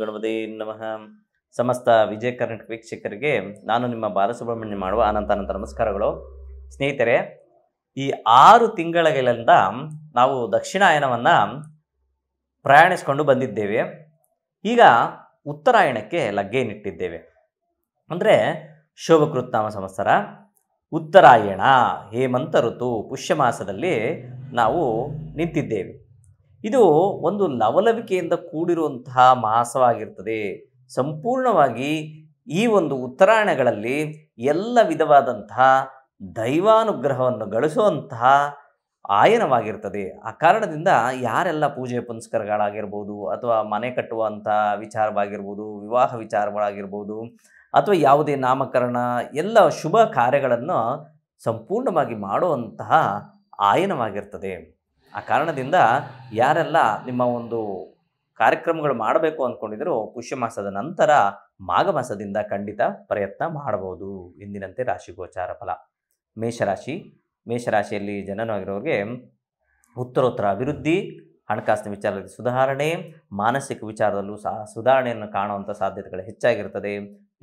ಗಣಪತಿ ನಮಃ ಸಮಸ್ತ ವಿಜಯ ಕರ್ನಾಟಕ ವೀಕ್ಷಕರಿಗೆ ನಾನು ನಿಮ್ಮ ಬಾಲಸುಬ್ರಹ್ಮಣ್ಯ ಮಾಡುವ ಅನಂತ ಅನಂತ ನಮಸ್ಕಾರಗಳು ಸ್ನೇಹಿತರೆ ಈ ಆರು ತಿಂಗಳಿಂದ ನಾವು ದಕ್ಷಿಣಾಯನವನ್ನು ಪ್ರಯಾಣಿಸ್ಕೊಂಡು ಬಂದಿದ್ದೇವೆ ಈಗ ಉತ್ತರಾಯಣಕ್ಕೆ ನಿಟ್ಟಿದ್ದೇವೆ ಅಂದರೆ ಶೋಭಕೃತ್ನಾಮ ಸಂವತ್ಸರ ಉತ್ತರಾಯಣ ಹೇಮಂತ ಋತು ಪುಷ್ಯ ಮಾಸದಲ್ಲಿ ನಾವು ನಿಂತಿದ್ದೇವೆ ಇದು ಒಂದು ಲವಲವಿಕೆಯಿಂದ ಕೂಡಿರುವಂತಹ ಮಾಸವಾಗಿರ್ತದೆ ಸಂಪೂರ್ಣವಾಗಿ ಈ ಒಂದು ಉತ್ತರಾಯಣಗಳಲ್ಲಿ ಎಲ್ಲ ವಿಧವಾದಂತಹ ದೈವಾನುಗ್ರಹವನ್ನು ಗಳಿಸುವಂತಹ ಆಯನವಾಗಿರ್ತದೆ ಆ ಕಾರಣದಿಂದ ಯಾರೆಲ್ಲ ಪೂಜೆ ಪುನಸ್ಕಾರಗಳಾಗಿರ್ಬೋದು ಅಥವಾ ಮನೆ ಕಟ್ಟುವಂಥ ವಿಚಾರವಾಗಿರ್ಬೋದು ವಿವಾಹ ವಿಚಾರಗಳಾಗಿರ್ಬೋದು ಅಥವಾ ಯಾವುದೇ ನಾಮಕರಣ ಎಲ್ಲ ಶುಭ ಕಾರ್ಯಗಳನ್ನು ಸಂಪೂರ್ಣವಾಗಿ ಮಾಡುವಂತಹ ಆಯನವಾಗಿರ್ತದೆ ಆ ಕಾರಣದಿಂದ ಯಾರೆಲ್ಲ ನಿಮ್ಮ ಒಂದು ಕಾರ್ಯಕ್ರಮಗಳು ಮಾಡಬೇಕು ಅಂದ್ಕೊಂಡಿದ್ರು ಮಾಸದ ನಂತರ ಮಾಘಮಾಸದಿಂದ ಖಂಡಿತ ಪ್ರಯತ್ನ ಮಾಡಬಹುದು ಇಂದಿನಂತೆ ರಾಶಿ ಗೋಚಾರ ಫಲ ಮೇಷರಾಶಿ ಮೇಷರಾಶಿಯಲ್ಲಿ ಜನನವಾಗಿರೋರಿಗೆ ಉತ್ತರೋತ್ತರ ಅಭಿವೃದ್ಧಿ ಹಣಕಾಸಿನ ವಿಚಾರದಲ್ಲಿ ಸುಧಾರಣೆ ಮಾನಸಿಕ ವಿಚಾರದಲ್ಲೂ ಸಹ ಸುಧಾರಣೆಯನ್ನು ಕಾಣುವಂಥ ಸಾಧ್ಯತೆಗಳು ಹೆಚ್ಚಾಗಿರುತ್ತದೆ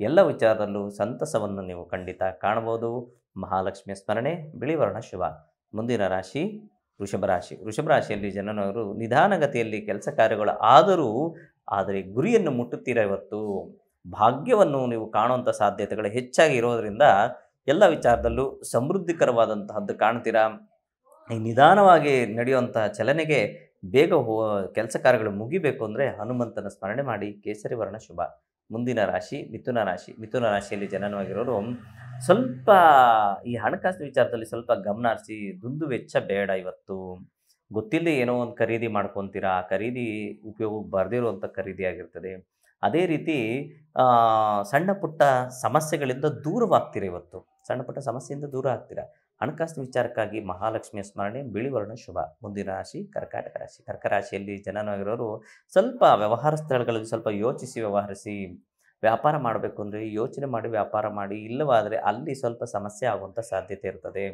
ಎಲ್ಲ ವಿಚಾರದಲ್ಲೂ ಸಂತಸವನ್ನು ನೀವು ಖಂಡಿತ ಕಾಣಬಹುದು ಮಹಾಲಕ್ಷ್ಮಿಯ ಸ್ಮರಣೆ ಬಿಳಿವರ್ಣ ಶುಭ ಮುಂದಿನ ರಾಶಿ ಋಷಭ ರಾಶಿ ಋಷಭ ರಾಶಿಯಲ್ಲಿ ಜನನವರು ನಿಧಾನಗತಿಯಲ್ಲಿ ಕೆಲಸ ಕಾರ್ಯಗಳು ಆದರೂ ಆದರೆ ಗುರಿಯನ್ನು ಮುಟ್ಟುತ್ತೀರ ಇವತ್ತು ಭಾಗ್ಯವನ್ನು ನೀವು ಕಾಣುವಂಥ ಸಾಧ್ಯತೆಗಳು ಹೆಚ್ಚಾಗಿ ಇರೋದರಿಂದ ಎಲ್ಲ ವಿಚಾರದಲ್ಲೂ ಸಮೃದ್ಧಿಕರವಾದಂತಹದ್ದು ಕಾಣ್ತೀರಾ ಈ ನಿಧಾನವಾಗಿ ನಡೆಯುವಂತಹ ಚಲನೆಗೆ ಬೇಗ ಹೋ ಕೆಲಸ ಕಾರ್ಯಗಳು ಮುಗಿಬೇಕು ಅಂದರೆ ಹನುಮಂತನ ಸ್ಮರಣೆ ಮಾಡಿ ಕೇಸರಿ ವರ್ಣ ಶುಭ ಮುಂದಿನ ರಾಶಿ ಮಿಥುನ ರಾಶಿ ಮಿಥುನ ರಾಶಿಯಲ್ಲಿ ಜನನವಾಗಿರೋರು ಸ್ವಲ್ಪ ಈ ಹಣಕಾಸಿನ ವಿಚಾರದಲ್ಲಿ ಸ್ವಲ್ಪ ಗಮನ ಹರಿಸಿ ದುಂದು ವೆಚ್ಚ ಬೇಡ ಇವತ್ತು ಗೊತ್ತಿಲ್ಲದೆ ಏನೋ ಒಂದು ಖರೀದಿ ಮಾಡ್ಕೊತೀರಾ ಆ ಖರೀದಿ ಉಪಯೋಗಕ್ಕೆ ಬರದಿರುವಂಥ ಖರೀದಿ ಆಗಿರ್ತದೆ ಅದೇ ರೀತಿ ಸಣ್ಣ ಪುಟ್ಟ ಸಮಸ್ಯೆಗಳಿಂದ ದೂರವಾಗ್ತೀರಾ ಇವತ್ತು ಸಣ್ಣ ಪುಟ್ಟ ಸಮಸ್ಯೆಯಿಂದ ದೂರ ಆಗ್ತೀರಾ ಹಣಕಾಸಿನ ವಿಚಾರಕ್ಕಾಗಿ ಮಹಾಲಕ್ಷ್ಮಿಯ ಸ್ಮರಣೆ ಬಿಳಿವರ್ಣ ಶುಭ ಮುಂದಿನ ರಾಶಿ ಕರ್ಕಾಟಕ ರಾಶಿ ಕರ್ಕರಾಶಿಯಲ್ಲಿ ರಾಶಿಯಲ್ಲಿ ಜನನಾಗಿರೋರು ಸ್ವಲ್ಪ ವ್ಯವಹಾರ ಸ್ಥಳಗಳಲ್ಲಿ ಸ್ವಲ್ಪ ಯೋಚಿಸಿ ವ್ಯವಹರಿಸಿ ವ್ಯಾಪಾರ ಮಾಡಬೇಕು ಅಂದರೆ ಯೋಚನೆ ಮಾಡಿ ವ್ಯಾಪಾರ ಮಾಡಿ ಇಲ್ಲವಾದರೆ ಅಲ್ಲಿ ಸ್ವಲ್ಪ ಸಮಸ್ಯೆ ಆಗುವಂಥ ಸಾಧ್ಯತೆ ಇರ್ತದೆ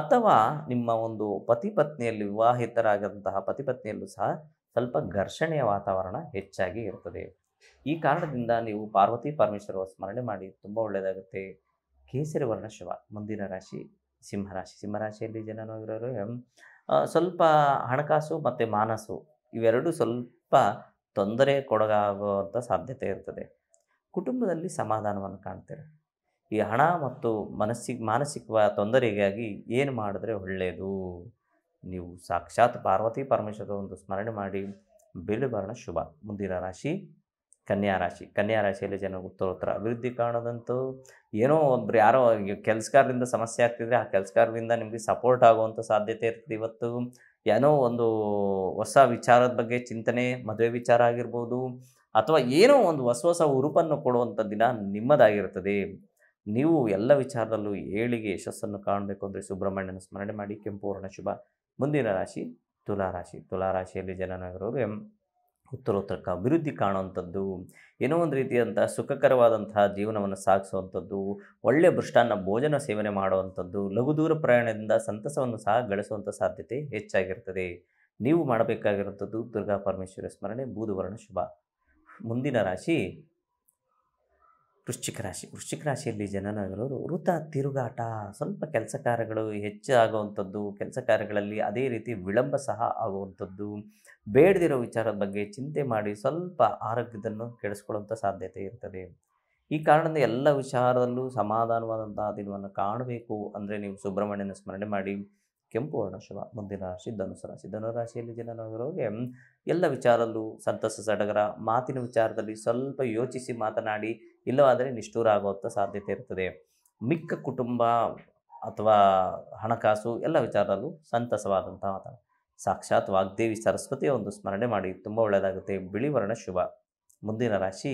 ಅಥವಾ ನಿಮ್ಮ ಒಂದು ಪತಿ ಪತ್ನಿಯಲ್ಲಿ ವಿವಾಹಿತರಾಗಂತಹ ಪತಿ ಪತ್ನಿಯಲ್ಲೂ ಸಹ ಸ್ವಲ್ಪ ಘರ್ಷಣೆಯ ವಾತಾವರಣ ಹೆಚ್ಚಾಗಿ ಇರ್ತದೆ ಈ ಕಾರಣದಿಂದ ನೀವು ಪಾರ್ವತಿ ಪರಮೇಶ್ವರ ಸ್ಮರಣೆ ಮಾಡಿ ತುಂಬ ಒಳ್ಳೆಯದಾಗುತ್ತೆ ಕೇಸರಿ ವರ್ಣ ಶಿವ ಮುಂದಿನ ರಾಶಿ ಸಿಂಹರಾಶಿ ಸಿಂಹರಾಶಿಯಲ್ಲಿ ಜನರಾಗಿರೋರು ಸ್ವಲ್ಪ ಹಣಕಾಸು ಮತ್ತು ಮಾನಸು ಇವೆರಡೂ ಸ್ವಲ್ಪ ತೊಂದರೆ ಕೊಡಗಾಗುವಂಥ ಸಾಧ್ಯತೆ ಇರ್ತದೆ ಕುಟುಂಬದಲ್ಲಿ ಸಮಾಧಾನವನ್ನು ಕಾಣ್ತೀರ ಈ ಹಣ ಮತ್ತು ಮನಸ್ಸಿ ಮಾನಸಿಕ ತೊಂದರೆಗಾಗಿ ಏನು ಮಾಡಿದ್ರೆ ಒಳ್ಳೆಯದು ನೀವು ಸಾಕ್ಷಾತ್ ಪಾರ್ವತಿ ಪರಮೇಶ್ವರ ಒಂದು ಸ್ಮರಣೆ ಮಾಡಿ ಬಿಳಿ ಶುಭ ಮುಂದಿನ ರಾಶಿ ಕನ್ಯಾ ರಾಶಿ ಕನ್ಯಾ ರಾಶಿಯಲ್ಲಿ ಜನ ಉತ್ತರೋತ್ತರ ಅಭಿವೃದ್ಧಿ ಕಾಣೋದಂತೂ ಏನೋ ಒಬ್ರು ಯಾರೋ ಕೆಲಸಗಾರರಿಂದ ಸಮಸ್ಯೆ ಆಗ್ತಿದ್ರೆ ಆ ಕೆಲಸಗಾರರಿಂದ ನಿಮಗೆ ಸಪೋರ್ಟ್ ಆಗುವಂಥ ಸಾಧ್ಯತೆ ಇರ್ತದೆ ಇವತ್ತು ಏನೋ ಒಂದು ಹೊಸ ವಿಚಾರದ ಬಗ್ಗೆ ಚಿಂತನೆ ಮದುವೆ ವಿಚಾರ ಆಗಿರ್ಬೋದು ಅಥವಾ ಏನೋ ಒಂದು ಹೊಸ ಹೊಸ ಉರುಪನ್ನು ಕೊಡುವಂಥ ದಿನ ನಿಮ್ಮದಾಗಿರುತ್ತದೆ ನೀವು ಎಲ್ಲ ವಿಚಾರದಲ್ಲೂ ಏಳಿಗೆ ಯಶಸ್ಸನ್ನು ಕಾಣಬೇಕು ಅಂದರೆ ಸುಬ್ರಹ್ಮಣ್ಯನ ಸ್ಮರಣೆ ಮಾಡಿ ಕೆಂಪು ವರ್ಣ ಶುಭ ಮುಂದಿನ ರಾಶಿ ತುಲಾರಾಶಿ ತುಲಾರಾಶಿಯಲ್ಲಿ ಜನನಾಗಿರೋರು ಎಂ ಉತ್ತರೋತ್ತರಕ್ಕೆ ಅಭಿವೃದ್ಧಿ ಕಾಣುವಂಥದ್ದು ಏನೋ ಒಂದು ರೀತಿಯಾದಂಥ ಸುಖಕರವಾದಂತಹ ಜೀವನವನ್ನು ಸಾಗಿಸುವಂಥದ್ದು ಒಳ್ಳೆಯ ಭೃಷ್ಟಾನ್ನ ಭೋಜನ ಸೇವನೆ ಮಾಡುವಂಥದ್ದು ಲಘು ದೂರ ಪ್ರಯಾಣದಿಂದ ಸಂತಸವನ್ನು ಸಹ ಗಳಿಸುವಂಥ ಸಾಧ್ಯತೆ ಹೆಚ್ಚಾಗಿರ್ತದೆ ನೀವು ಮಾಡಬೇಕಾಗಿರುವಂಥದ್ದು ದುರ್ಗಾ ಪರಮೇಶ್ವರ ಸ್ಮರಣೆ ಬೂದುವರ್ಣ ಶುಭ ಮುಂದಿನ ರಾಶಿ ವೃಶ್ಚಿಕ ರಾಶಿ ವೃಶ್ಚಿಕ ರಾಶಿಯಲ್ಲಿ ಜನನಾಗಿರೋರು ವೃತ ತಿರುಗಾಟ ಸ್ವಲ್ಪ ಕೆಲಸ ಕಾರ್ಯಗಳು ಹೆಚ್ಚಾಗುವಂಥದ್ದು ಕೆಲಸ ಕಾರ್ಯಗಳಲ್ಲಿ ಅದೇ ರೀತಿ ವಿಳಂಬ ಸಹ ಆಗುವಂಥದ್ದು ಬೇಡದಿರೋ ವಿಚಾರದ ಬಗ್ಗೆ ಚಿಂತೆ ಮಾಡಿ ಸ್ವಲ್ಪ ಆರೋಗ್ಯದನ್ನು ಕೆಡಿಸ್ಕೊಳ್ಳುವಂಥ ಸಾಧ್ಯತೆ ಇರ್ತದೆ ಈ ಕಾರಣದಿಂದ ಎಲ್ಲ ವಿಚಾರದಲ್ಲೂ ಸಮಾಧಾನವಾದಂತಹ ದಿನವನ್ನು ಕಾಣಬೇಕು ಅಂದರೆ ನೀವು ಸುಬ್ರಹ್ಮಣ್ಯನ ಸ್ಮರಣೆ ಮಾಡಿ ಕೆಂಪು ಶುಭ ಮುಂದಿನ ರಾಶಿ ಧನುಸು ರಾಶಿ ಧನು ರಾಶಿಯಲ್ಲಿ ಎಲ್ಲ ವಿಚಾರಲ್ಲೂ ಸಂತಸ ಸಡಗರ ಮಾತಿನ ವಿಚಾರದಲ್ಲಿ ಸ್ವಲ್ಪ ಯೋಚಿಸಿ ಮಾತನಾಡಿ ಇಲ್ಲವಾದರೆ ನಿಷ್ಠೂರ ಆಗುವಂಥ ಸಾಧ್ಯತೆ ಇರ್ತದೆ ಮಿಕ್ಕ ಕುಟುಂಬ ಅಥವಾ ಹಣಕಾಸು ಎಲ್ಲ ವಿಚಾರದಲ್ಲೂ ಸಂತಸವಾದಂಥ ಮಾತನಾಡ ಸಾಕ್ಷಾತ್ ವಾಗ್ದೇವಿ ಸರಸ್ವತಿಯ ಒಂದು ಸ್ಮರಣೆ ಮಾಡಿ ತುಂಬ ಒಳ್ಳೆಯದಾಗುತ್ತೆ ಬಿಳಿ ವರ್ಣ ಶುಭ ಮುಂದಿನ ರಾಶಿ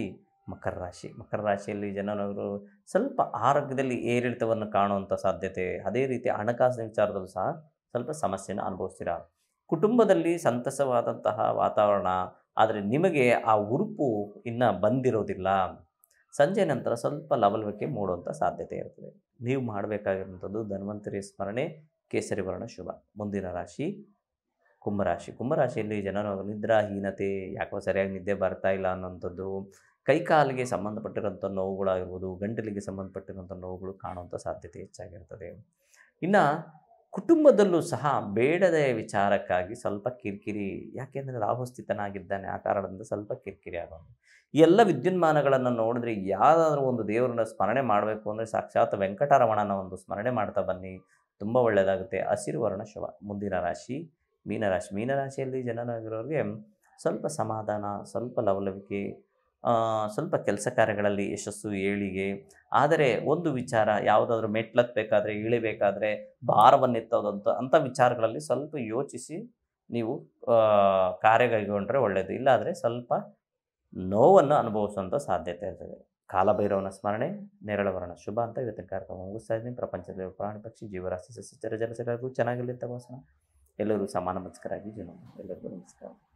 ಮಕರ ರಾಶಿ ಮಕರ ರಾಶಿಯಲ್ಲಿ ಜನನವರು ಸ್ವಲ್ಪ ಆರೋಗ್ಯದಲ್ಲಿ ಏರಿಳಿತವನ್ನು ಕಾಣುವಂಥ ಸಾಧ್ಯತೆ ಅದೇ ರೀತಿ ಹಣಕಾಸಿನ ವಿಚಾರದಲ್ಲೂ ಸಹ ಸ್ವಲ್ಪ ಸಮಸ್ಯೆನ ಅನುಭವಿಸ್ತೀರ ಕುಟುಂಬದಲ್ಲಿ ಸಂತಸವಾದಂತಹ ವಾತಾವರಣ ಆದರೆ ನಿಮಗೆ ಆ ಉರುಪು ಇನ್ನೂ ಬಂದಿರೋದಿಲ್ಲ ಸಂಜೆ ನಂತರ ಸ್ವಲ್ಪ ಲವಲವಿಕೆ ಮೂಡುವಂಥ ಸಾಧ್ಯತೆ ಇರ್ತದೆ ನೀವು ಮಾಡಬೇಕಾಗಿರುವಂಥದ್ದು ಧನ್ವಂತರಿ ಸ್ಮರಣೆ ಕೇಸರಿ ವರ್ಣ ಶುಭ ಮುಂದಿನ ರಾಶಿ ಕುಂಭರಾಶಿ ಕುಂಭರಾಶಿಯಲ್ಲಿ ಜನರು ನಿದ್ರಾಹೀನತೆ ಯಾಕೋ ಸರಿಯಾಗಿ ನಿದ್ದೆ ಬರ್ತಾ ಇಲ್ಲ ಅನ್ನೋಂಥದ್ದು ಕೈಕಾಲಿಗೆ ಸಂಬಂಧಪಟ್ಟಿರೋಂಥ ನೋವುಗಳಾಗಿರ್ಬೋದು ಗಂಟಲಿಗೆ ಸಂಬಂಧಪಟ್ಟಿರುವಂಥ ನೋವುಗಳು ಕಾಣುವಂಥ ಸಾಧ್ಯತೆ ಹೆಚ್ಚಾಗಿರ್ತದೆ ಇನ್ನು ಕುಟುಂಬದಲ್ಲೂ ಸಹ ಬೇಡದ ವಿಚಾರಕ್ಕಾಗಿ ಸ್ವಲ್ಪ ಕಿರಿಕಿರಿ ಯಾಕೆಂದರೆ ರಾಹುಸ್ಥಿತನಾಗಿದ್ದಾನೆ ಆ ಕಾರಣದಿಂದ ಸ್ವಲ್ಪ ಕಿರಿಕಿರಿ ಆಗೋದು ಎಲ್ಲ ವಿದ್ಯುನ್ಮಾನಗಳನ್ನು ನೋಡಿದ್ರೆ ಯಾವುದಾದ್ರೂ ಒಂದು ದೇವರನ್ನ ಸ್ಮರಣೆ ಮಾಡಬೇಕು ಅಂದರೆ ಸಾಕ್ಷಾತ್ ವೆಂಕಟರಮಣನ ಒಂದು ಸ್ಮರಣೆ ಮಾಡ್ತಾ ಬನ್ನಿ ತುಂಬ ಒಳ್ಳೆಯದಾಗುತ್ತೆ ಹಸಿರು ವರ್ಣ ಶವ ಮುಂದಿನ ರಾಶಿ ಮೀನರಾಶಿ ಮೀನರಾಶಿಯಲ್ಲಿ ಜನರಾಗಿರೋರಿಗೆ ಸ್ವಲ್ಪ ಸಮಾಧಾನ ಸ್ವಲ್ಪ ಲವಲವಿಕೆ ಸ್ವಲ್ಪ ಕೆಲಸ ಕಾರ್ಯಗಳಲ್ಲಿ ಯಶಸ್ಸು ಏಳಿಗೆ ಆದರೆ ಒಂದು ವಿಚಾರ ಯಾವುದಾದ್ರೂ ಮೆಟ್ಲತ್ಬೇಕಾದ್ರೆ ಇಳಿಬೇಕಾದ್ರೆ ಭಾರವನ್ನೆತ್ತೋದಂತ ಅಂಥ ವಿಚಾರಗಳಲ್ಲಿ ಸ್ವಲ್ಪ ಯೋಚಿಸಿ ನೀವು ಕಾರ್ಯ ಕೈಗೊಂಡ್ರೆ ಒಳ್ಳೆಯದು ಇಲ್ಲಾದರೆ ಸ್ವಲ್ಪ ನೋವನ್ನು ಅನುಭವಿಸುವಂಥ ಸಾಧ್ಯತೆ ಇರ್ತದೆ ಕಾಲಭೈರವನ ಸ್ಮರಣೆ ನೇರಳವರಣ ಶುಭ ಅಂತ ಇವತ್ತಿನ ಕಾರ್ಯಕ್ರಮ ಮುಗಿಸ್ತಾ ಇದ್ದೀನಿ ಪ್ರಪಂಚದಲ್ಲಿ ಪ್ರಾಣಿ ಪಕ್ಷಿ ಜೀವರಾಶಿ ಸಸ್ಯ ಚರ ಚೆನ್ನಾಗಿರ್ಲಿ ಅಂತ ಎಲ್ಲರಿಗೂ ಎಲ್ಲರೂ ಸಮಾನ ಮನಸ್ಕರಾಗಿ ಜೀವನ ಎಲ್ಲರಿಗೂ ನಮಸ್ಕಾರ